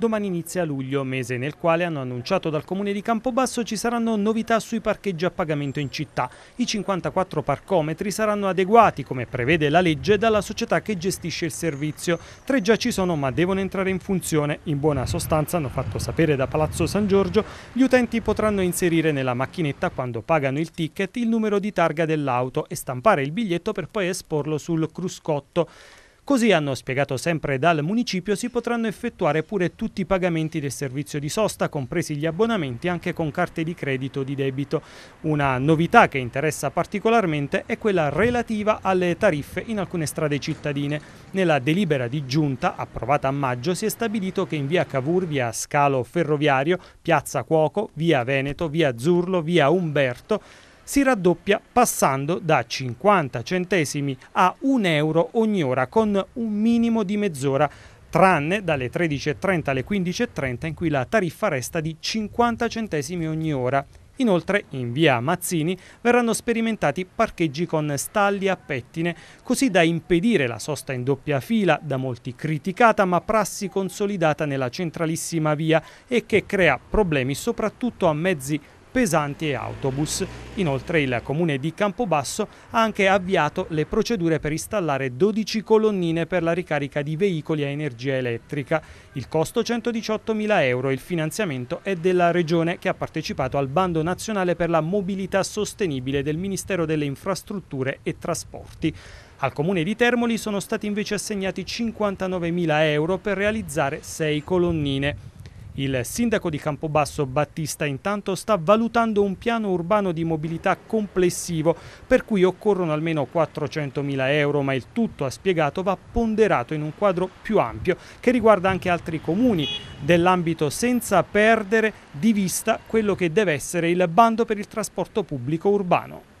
Domani inizia luglio, mese nel quale hanno annunciato dal comune di Campobasso ci saranno novità sui parcheggi a pagamento in città. I 54 parcometri saranno adeguati, come prevede la legge, dalla società che gestisce il servizio. Tre già ci sono ma devono entrare in funzione. In buona sostanza, hanno fatto sapere da Palazzo San Giorgio, gli utenti potranno inserire nella macchinetta quando pagano il ticket il numero di targa dell'auto e stampare il biglietto per poi esporlo sul cruscotto. Così hanno spiegato sempre dal municipio si potranno effettuare pure tutti i pagamenti del servizio di sosta, compresi gli abbonamenti anche con carte di credito di debito. Una novità che interessa particolarmente è quella relativa alle tariffe in alcune strade cittadine. Nella delibera di giunta, approvata a maggio, si è stabilito che in via Cavour, via Scalo Ferroviario, piazza Cuoco, via Veneto, via Zurlo, via Umberto, si raddoppia passando da 50 centesimi a 1 euro ogni ora con un minimo di mezz'ora tranne dalle 13.30 alle 15.30 in cui la tariffa resta di 50 centesimi ogni ora. Inoltre in via Mazzini verranno sperimentati parcheggi con stalli a pettine, così da impedire la sosta in doppia fila, da molti criticata ma prassi consolidata nella centralissima via e che crea problemi soprattutto a mezzi pesanti e autobus. Inoltre il comune di Campobasso ha anche avviato le procedure per installare 12 colonnine per la ricarica di veicoli a energia elettrica. Il costo 118.000 euro, il finanziamento è della Regione che ha partecipato al bando nazionale per la mobilità sostenibile del Ministero delle Infrastrutture e Trasporti. Al comune di Termoli sono stati invece assegnati 59.000 euro per realizzare 6 colonnine. Il sindaco di Campobasso Battista intanto sta valutando un piano urbano di mobilità complessivo per cui occorrono almeno 400.000 euro, ma il tutto, ha spiegato, va ponderato in un quadro più ampio che riguarda anche altri comuni dell'ambito senza perdere di vista quello che deve essere il bando per il trasporto pubblico urbano.